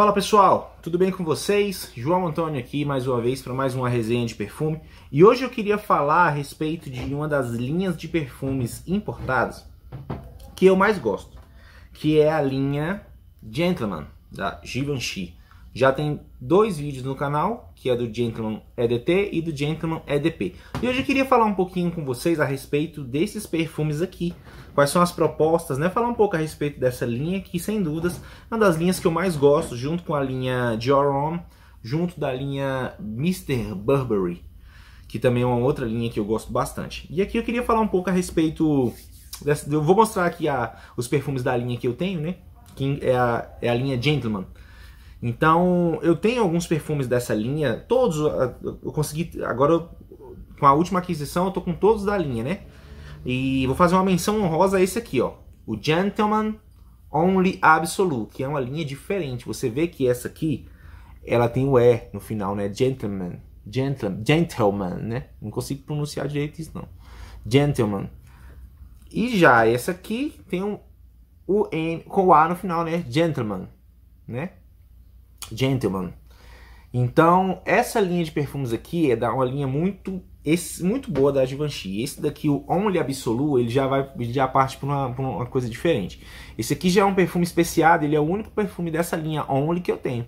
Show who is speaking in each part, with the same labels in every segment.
Speaker 1: Fala pessoal, tudo bem com vocês? João Antônio aqui mais uma vez para mais uma resenha de perfume. E hoje eu queria falar a respeito de uma das linhas de perfumes importados que eu mais gosto, que é a linha Gentleman da Givenchy. Já tem dois vídeos no canal, que é do Gentleman EDT e do Gentleman EDP. E hoje eu queria falar um pouquinho com vocês a respeito desses perfumes aqui. Quais são as propostas, né? Falar um pouco a respeito dessa linha que, sem dúvidas, é uma das linhas que eu mais gosto, junto com a linha Dior Homme, junto da linha Mr. Burberry, que também é uma outra linha que eu gosto bastante. E aqui eu queria falar um pouco a respeito... Dessa... Eu vou mostrar aqui a... os perfumes da linha que eu tenho, né? Que é a, é a linha Gentleman então, eu tenho alguns perfumes dessa linha, todos eu consegui agora eu, com a última aquisição eu tô com todos da linha, né? E vou fazer uma menção honrosa a esse aqui, ó, o Gentleman Only Absolute, que é uma linha diferente. Você vê que essa aqui ela tem o E no final, né? Gentleman. Gentleman, gentleman né? Não consigo pronunciar direito isso, não. Gentleman. E já essa aqui tem um, o N com o A no final, né? Gentleman, né? Gentleman. Então, essa linha de perfumes aqui é da uma linha muito esse, muito boa da Givenchy. Esse daqui, o Only Absolu, ele já vai ele já parte para uma, uma, coisa diferente. Esse aqui já é um perfume especiado, ele é o único perfume dessa linha Only que eu tenho.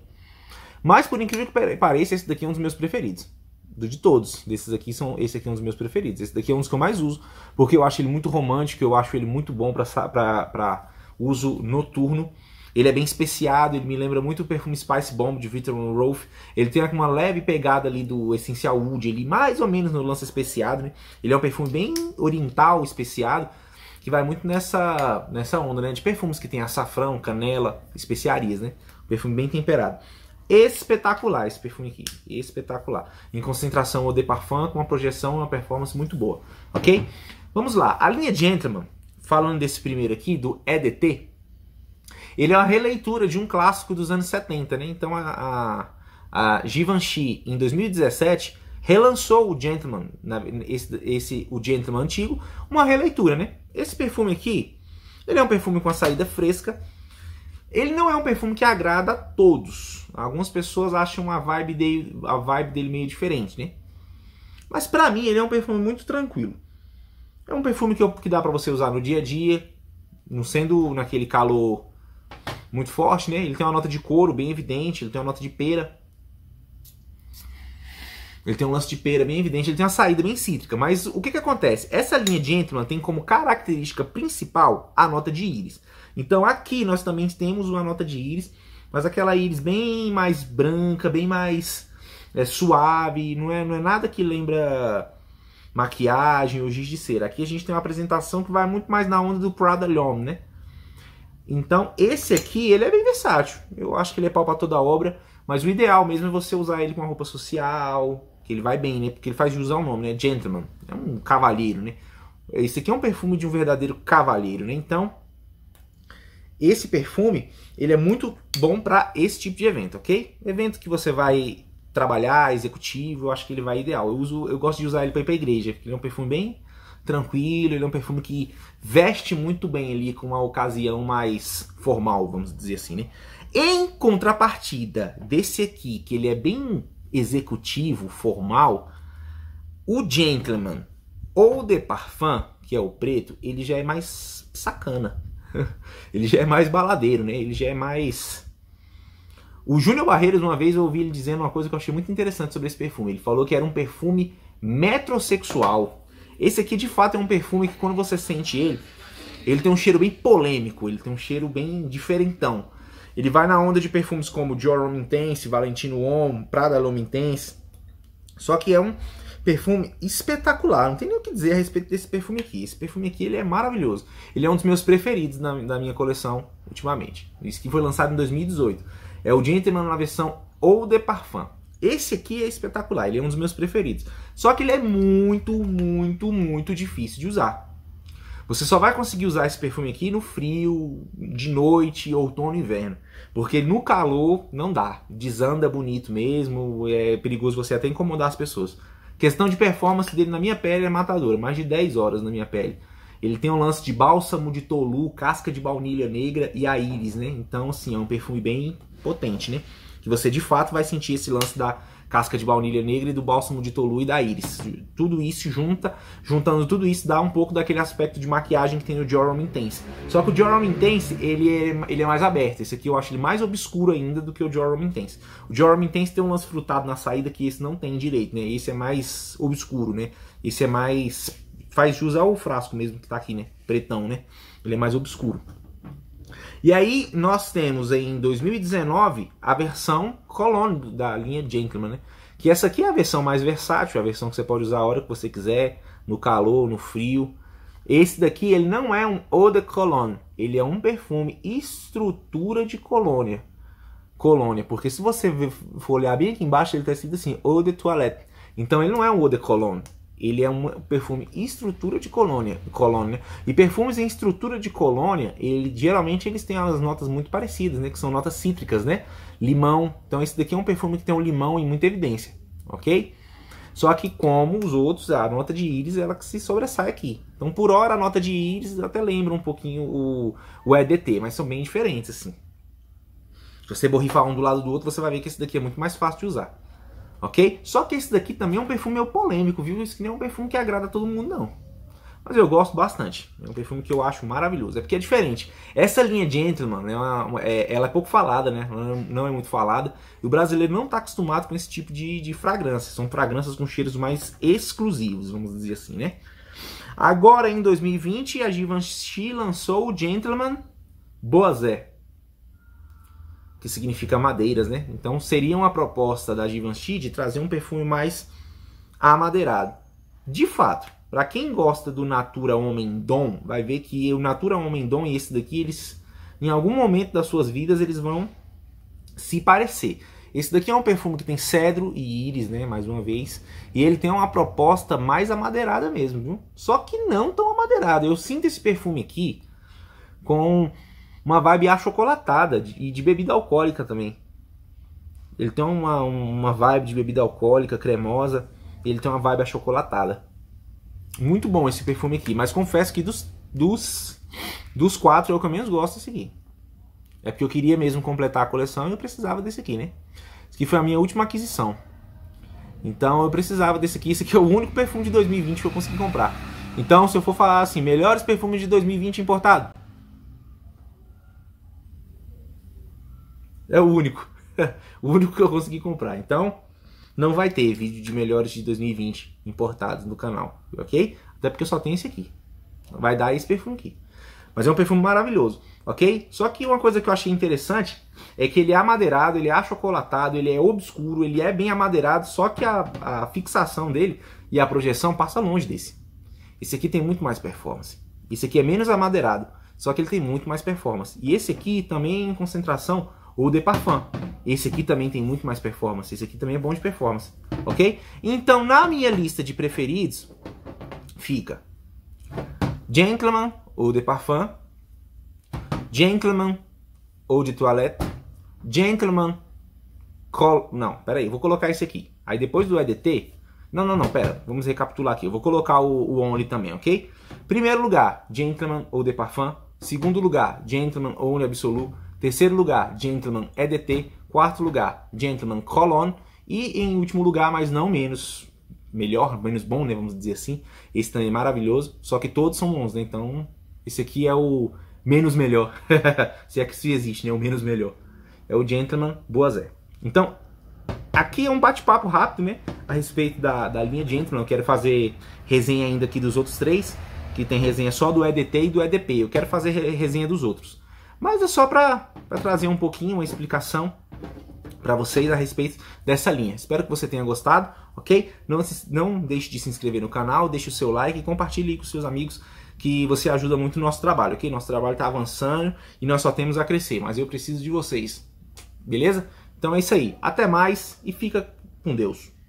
Speaker 1: Mas, por incrível que pareça, esse daqui é um dos meus preferidos. Do de todos. Desses aqui são, esse aqui é um dos meus preferidos. Esse daqui é um dos que eu mais uso, porque eu acho ele muito romântico, eu acho ele muito bom para uso noturno. Ele é bem especiado, ele me lembra muito o perfume Spice Bomb de Victor Rolf. Ele tem uma leve pegada ali do Essencial Wood, ele mais ou menos no lance especiado, né? Ele é um perfume bem oriental, especiado, que vai muito nessa, nessa onda, né? De perfumes que tem açafrão, canela, especiarias, né? perfume bem temperado. Espetacular esse perfume aqui, espetacular. Em concentração eau de parfum, com uma projeção e uma performance muito boa, ok? Vamos lá, a linha Gentleman, falando desse primeiro aqui, do EDT, ele é uma releitura de um clássico dos anos 70, né? Então a, a, a Givenchy, em 2017, relançou o Gentleman, esse, esse, o Gentleman antigo, uma releitura, né? Esse perfume aqui, ele é um perfume com a saída fresca. Ele não é um perfume que agrada a todos. Algumas pessoas acham a vibe dele, a vibe dele meio diferente, né? Mas para mim ele é um perfume muito tranquilo. É um perfume que, eu, que dá para você usar no dia a dia, não sendo naquele calor muito forte, né? Ele tem uma nota de couro bem evidente, ele tem uma nota de pera. Ele tem um lance de pera bem evidente, ele tem uma saída bem cítrica. Mas o que, que acontece? Essa linha de Entman tem como característica principal a nota de íris. Então aqui nós também temos uma nota de íris, mas aquela íris bem mais branca, bem mais é, suave, não é, não é nada que lembra maquiagem ou giz de cera. Aqui a gente tem uma apresentação que vai muito mais na onda do Prada L'Homme, né? Então, esse aqui, ele é bem versátil. Eu acho que ele é pau pra toda obra, mas o ideal mesmo é você usar ele com uma roupa social, que ele vai bem, né? Porque ele faz de usar o nome, né? Gentleman. É um cavalheiro, né? Esse aqui é um perfume de um verdadeiro cavalheiro, né? Então, esse perfume, ele é muito bom para esse tipo de evento, ok? Evento que você vai trabalhar, executivo, eu acho que ele vai ideal. Eu uso, eu gosto de usar ele para ir para igreja, porque ele é um perfume bem tranquilo, ele é um perfume que veste muito bem ali com uma ocasião mais formal, vamos dizer assim, né? Em contrapartida desse aqui, que ele é bem executivo, formal, o Gentleman ou de Parfum, que é o preto, ele já é mais sacana. ele já é mais baladeiro, né? Ele já é mais o Júnior Barreiros, uma vez eu ouvi ele dizendo uma coisa que eu achei muito interessante sobre esse perfume. Ele falou que era um perfume metrosexual. Esse aqui de fato é um perfume que quando você sente ele, ele tem um cheiro bem polêmico, ele tem um cheiro bem diferentão. Ele vai na onda de perfumes como Dior Homme Intense, Valentino Homme, Prada L'Homme Intense. Só que é um perfume espetacular, não tem nem o que dizer a respeito desse perfume aqui. Esse perfume aqui ele é maravilhoso. Ele é um dos meus preferidos na, da minha coleção ultimamente. Isso que foi lançado em 2018. É o Gentleman na versão Eau de Parfum. Esse aqui é espetacular, ele é um dos meus preferidos. Só que ele é muito, muito, muito difícil de usar. Você só vai conseguir usar esse perfume aqui no frio, de noite, outono e inverno. Porque no calor não dá. Desanda bonito mesmo, é perigoso você até incomodar as pessoas. Questão de performance dele na minha pele é matadora, mais de 10 horas na minha pele. Ele tem um lance de bálsamo de tolu, casca de baunilha negra e a íris, né? Então, assim, é um perfume bem potente, né? que você de fato vai sentir esse lance da casca de baunilha negra e do bálsamo de tolu e da íris. Tudo isso junta, juntando tudo isso dá um pouco daquele aspecto de maquiagem que tem o Joram Intense. Só que o Joram Intense, ele é, ele é mais aberto. Esse aqui eu acho ele mais obscuro ainda do que o Joram Intense. O Joram Intense tem um lance frutado na saída que esse não tem direito, né? Esse é mais obscuro, né? Esse é mais faz jus ao frasco mesmo que tá aqui, né? Pretão, né? Ele é mais obscuro. E aí nós temos em 2019 a versão colônia da linha Gentleman, né? Que essa aqui é a versão mais versátil, a versão que você pode usar a hora que você quiser, no calor, no frio. Esse daqui ele não é um eau de cologne, ele é um perfume estrutura de colônia. Colônia, porque se você for olhar bem aqui embaixo, ele está escrito assim, eau de toilette. Então ele não é um eau de cologne, ele é um perfume em estrutura de colônia, colônia. E perfumes em estrutura de colônia, ele geralmente eles têm as notas muito parecidas, né? Que são notas cítricas, né? Limão. Então esse daqui é um perfume que tem um limão em muita evidência, ok? Só que como os outros, a nota de íris ela que se sobressai aqui. Então por hora a nota de íris até lembra um pouquinho o, o EDT, mas são bem diferentes assim. Se você borrifar um do lado do outro, você vai ver que esse daqui é muito mais fácil de usar ok? Só que esse daqui também é um perfume meio polêmico, viu? Isso que nem é um perfume que agrada a todo mundo, não. Mas eu gosto bastante. É um perfume que eu acho maravilhoso. É porque é diferente. Essa linha Gentleman, né, é uma, é, ela é pouco falada, né? Não é muito falada. E o brasileiro não está acostumado com esse tipo de, de fragrância. São fragrâncias com cheiros mais exclusivos, vamos dizer assim, né? Agora, em 2020, a Givenchy lançou o Gentleman Boazé que significa madeiras, né? Então seria uma proposta da Givenchy de trazer um perfume mais amadeirado. De fato, para quem gosta do Natura Homem Dom, vai ver que o Natura Homem Dom e esse daqui, eles em algum momento das suas vidas eles vão se parecer. Esse daqui é um perfume que tem cedro e íris, né, mais uma vez, e ele tem uma proposta mais amadeirada mesmo, viu? Só que não tão amadeirada. Eu sinto esse perfume aqui com uma vibe achocolatada e de, bebida alcoólica também. Ele tem uma, uma vibe de bebida alcoólica, cremosa, e ele tem uma vibe achocolatada. Muito bom esse perfume aqui, mas confesso que dos, dos, dos quatro é o que eu menos gosto desse aqui. É porque eu queria mesmo completar a coleção e eu precisava desse aqui, né? Esse aqui foi a minha última aquisição. Então eu precisava desse aqui. Esse aqui é o único perfume de 2020 que eu consegui comprar. Então, se eu for falar assim, melhores perfumes de 2020 importados É o único. o único que eu consegui comprar. Então, não vai ter vídeo de melhores de 2020 importados no canal, ok? Até porque eu só tenho esse aqui. Vai dar esse perfume aqui. Mas é um perfume maravilhoso, ok? Só que uma coisa que eu achei interessante é que ele é amadeirado, ele é achocolatado, ele é obscuro, ele é bem amadeirado, só que a, a fixação dele e a projeção passa longe desse. Esse aqui tem muito mais performance. Esse aqui é menos amadeirado, só que ele tem muito mais performance. E esse aqui também em concentração ou de Parfum. Esse aqui também tem muito mais performance. Esse aqui também é bom de performance, ok? Então, na minha lista de preferidos, fica Gentleman ou de Parfum, Gentleman ou de Toilette, Gentleman Col... Não, peraí, vou colocar esse aqui. Aí depois do EDT... Não, não, não, pera. Vamos recapitular aqui. Eu vou colocar o, o Only também, ok? Primeiro lugar, Gentleman ou de Parfum. Segundo lugar, Gentleman ou de Absolu. Terceiro lugar, Gentleman EDT. Quarto lugar, Gentleman Colon. E em último lugar, mas não menos melhor, menos bom, né? Vamos dizer assim. Esse também é maravilhoso. Só que todos são bons, né? Então, esse aqui é o menos melhor. Se é que isso existe, né? O menos melhor. É o Gentleman Boazé. Então, aqui é um bate-papo rápido, né? A respeito da, da linha Gentleman. Eu quero fazer resenha ainda aqui dos outros três. Que tem resenha só do EDT e do EDP. Eu quero fazer resenha dos outros. Mas é só para trazer um pouquinho, uma explicação para vocês a respeito dessa linha. Espero que você tenha gostado, ok? Não, se, não deixe de se inscrever no canal, deixe o seu like e compartilhe com seus amigos que você ajuda muito o no nosso trabalho, ok? Nosso trabalho está avançando e nós só temos a crescer, mas eu preciso de vocês, beleza? Então é isso aí. Até mais e fica com Deus.